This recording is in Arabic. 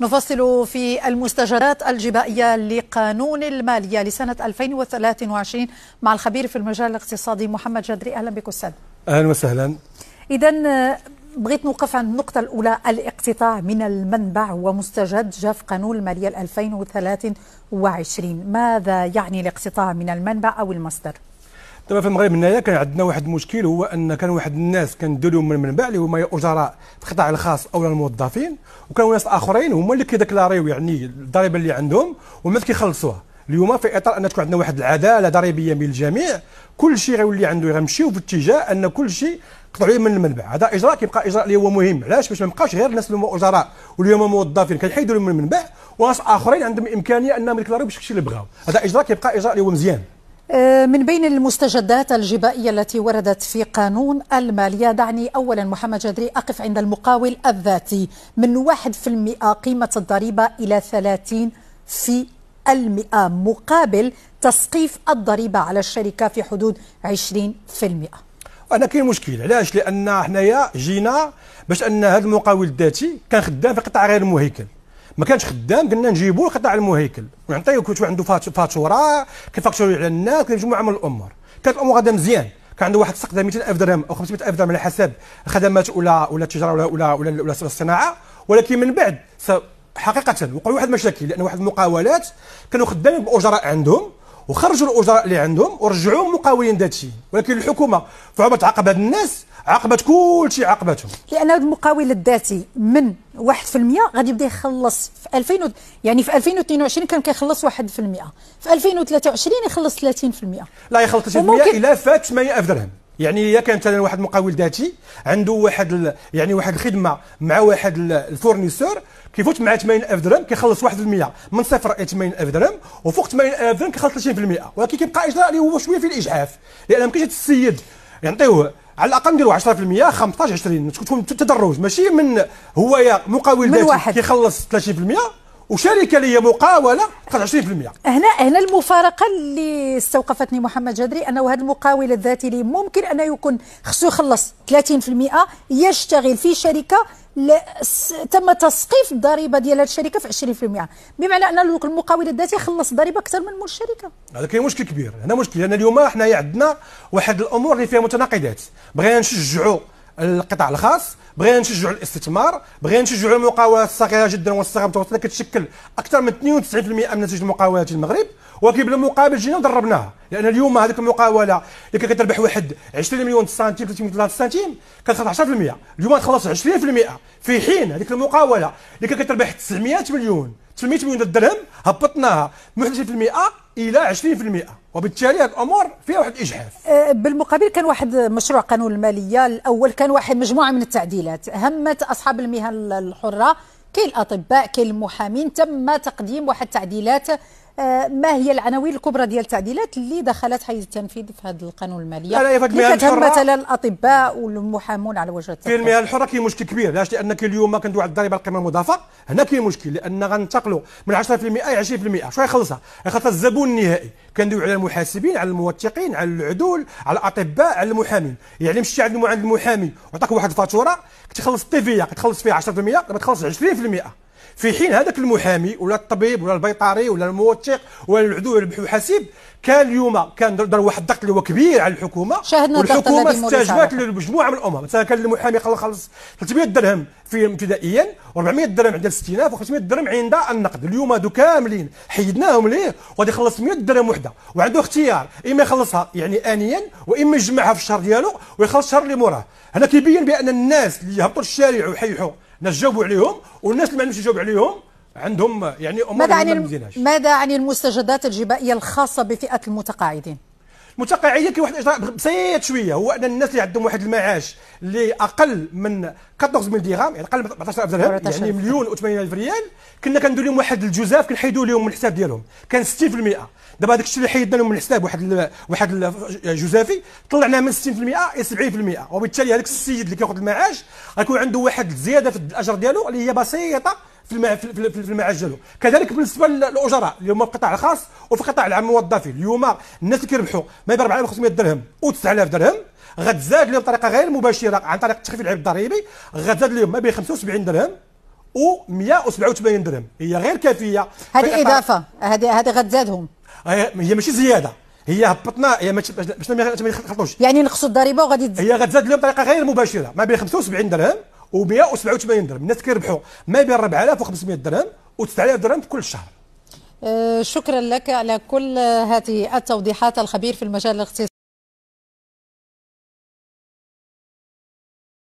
نفصل في المستجدات الجبائية لقانون المالية لسنة 2023 مع الخبير في المجال الاقتصادي محمد جدري أهلا بك أستاذ أهلا وسهلا إذا آه، بغيت نوقف عند النقطة الأولى الاقتطاع من المنبع ومستجد جاف قانون المالية 2023 ماذا يعني الاقتطاع من المنبع أو المصدر؟ دابا في المغرب هنايا كان عندنا واحد المشكل هو ان كان واحد الناس لهم من منبع اللي هما اجراء في القطاع الخاص او الموظفين وكانوا ناس اخرين هما اللي كيديكلاريو يعني الضريبه اللي عندهم وما كيخلصوها اليوم في اطار ان تكون عندنا واحد العداله ضريبيه بين الجميع كل شيء غيولي عنده غنمشيو في اتجاه ان كل شيء قطعوا من المنبع هذا اجراء كيبقى اجراء اللي هو مهم علاش باش ما يبقاش غير الناس اللي هما اجراء واليوم موظفين كنحيدوا من المنبع وناس اخرين عندهم امكانيه انهم يكلاريو بشكل اللي بغاو هذا اجراء كيبقى اجراء اللي هو مزيان آه، من بين المستجدات الجبائية التي وردت في قانون المالية دعني أولا محمد جدري أقف عند المقاول الذاتي من 1% قيمة الضريبة إلى 30 في المئة مقابل تسقيف الضريبة على الشركة في حدود 20% انا كاين مشكل علاش لان حنايا جينا باش ان هذا المقاول الذاتي كان خدام في قطاع غير مهيكل ما كانش خدام قلنا نجيبوه المهيكل ونعطيو ونعطيه كنت عنده فاتوره كيفاكتوري على الناس مجموعه من الامور كانت الامور غادا مزيان كان عنده واحد السقده 200000 درهم او 500000 درهم على حسب خدمات ولا ولا التجاره ولا ولا ولا, ولا الصناعه ولكن من بعد حقيقه وقعوا واحد المشاكل لان واحد المقاولات كانوا خدامين باجراء عندهم وخرجوا الاجراء اللي عندهم ورجعوهم مقاولين ذات الشيء ولكن الحكومه في عمر تعاقب هاد الناس عاقبت كل شيء عاقبتهم لان المقاول الذاتي من 1% غادي يبدا يخلص في 2000 و... يعني في 2022 كان كيخلص 1% في 2023 يخلص 30% لا يخلص 30% وممكن... الا فات 800 درهم يعني يا كان مثلا واحد مقاول ذاتي عنده واحد يعني واحد الخدمه مع واحد الفورنيسور كيفوت مع 80000 درهم كيخلص 1% من صفر 80000 درهم وفوق 80000 درهم كيخلص 30% ولكن كيبقى اجراء اللي هو شويه في الاجحاف لان ما كاينش السيد يعطيوه على الاقل نديروا 10% 15 20 تكون تدرج ماشي من هو مقاول ذاتي كيخلص 30% وشركه اللي هي مقاوله قد 20% هنا هنا المفارقه اللي استوقفتني محمد جدري انه هذا المقاول الذاتي اللي ممكن انه يكون خصو يخلص 30% يشتغل في شركه تم تسقيف الضريبه ديال هذه الشركه في 20% بمعنى ان المقاول الذاتي خلص ضريبه اكثر من مول الشركه هذا كاين مشكل كبير هنا مشكل لان اليوم حنايا عندنا واحد الامور اللي فيها متناقضات بغينا نشجعوا القطاع الخاص بغينا نشجعوا الاستثمار بغينا نشجعوا المقاولات الصغيره جدا والصغيره المتوسطه كتشكل اكثر من 92% من نتيجه المقاولات في المغرب ولكن بالمقابل جينا ودربناها لان اليوم هذيك المقاوله اللي كانت كتربح واحد 20 مليون سنتيم 30 مليون سنتيم كتخلص 10% اليوم تخلص 20% في حين هذيك المقاوله اللي كانت كتربح 900 مليون 300 مليون درهم هبطناها 21% الى 20% وبالتالي هذه الامور فيها واحد الاجحاف أه، بالمقابل كان واحد مشروع قانون الماليه الاول كان واحد مجموعه من التعديلات همت اصحاب المهن الحره كاين الاطباء كاين المحامين تم تقديم واحد التعديلات آه، ما هي العناوين الكبرى ديال التعديلات اللي دخلت حيز التنفيذ في هذا القانون الماليه اللي كتهم مثلا الاطباء والمحامون على وجه التفكير في المهن الحره كاين مشكل كبير علاش لانك اليوم كندوي على الضريبه القيمه المضافه هنا كاين مشكل لان غنتقلوا من 10% ل 20% شنو غيخلصها؟ غيخلصها الزبون النهائي كندوي على المحاسبين على الموثقين على العدول على الاطباء على المحامين يعني مشيتي عند المحامي وعطاك واحد الفاتوره كتخلص التيفيا كتخلص فيها 10% دابا تخلص 20% في حين هذاك المحامي ولا الطبيب ولا البيطري ولا الموثق ولا العدو الحسيب كان اليوم كان دار واحد الضغط اللي هو كبير على الحكومه شاهدنا والحكومه استجابت لمجموعه من الامم مثلا كان المحامي خلص 300 درهم في ابتدائيا و400 درهم عند الاستئناف و500 درهم عند النقد اليوم هادو كاملين حيدناهم ليه وغادي يخلص 100 درهم وحده وعنده اختيار اما يخلصها يعني انيا واما يجمعها في الشهر ديالو ويخلص الشهر اللي موراه هنا كيبين بان الناس اللي يهبطوا للشارع ويحيحوا الناس جاوبوا عليهم والناس اللي ما عندهمش يجاوب عليهم عندهم يعني امور ما ماذا عن المستجدات الجبائيه الخاصه بفئه المتقاعدين؟ متقاعدين كاين واحد الاجراء بسيط شويه هو ان الناس اللي عندهم واحد المعاش اللي اقل من 14000 درهم يعني اقل من 14000 درهم يعني مليون و 80000 ريال كنا كندير لهم واحد الجزاف كنحيدوا لهم من الحساب ديالهم كان 60% دابا هذاك الشيء اللي حيدنا لهم من الحساب واحد ال واحد الجزافي جزافي طلعناه من 60% الى 70% وبالتالي هذاك السيد اللي كياخذ المعاش غيكون عنده واحد الزياده في الاجر ديالو اللي هي بسيطه في في في المعجل كذلك بالنسبه للاجراء اليوم في القطاع الخاص وفي القطاع العام الموظفين اليوم الناس اللي كيربحوا ما بين 4500 درهم و 9000 درهم غتزاد لهم بطريقه غير مباشره عن طريق تخفيف العيب الضريبي غتزاد لهم ما بين 75 درهم و 187 درهم هي غير كافيه هذه اضافه هذه هذه غتزادهم هي ماشي زياده هي هبطنا هي باش ما يخلطوش يعني نقصوا الضريبه وغادي هي غتزاد لهم بطريقه غير مباشره ما بين 75 درهم و187 درهم الناس كيربحوا ما بين 4000 و 500 درهم و9000 درهم في كل شهر أه، شكرا لك على كل هذه التوضيحات الخبير في المجال الاقتصادي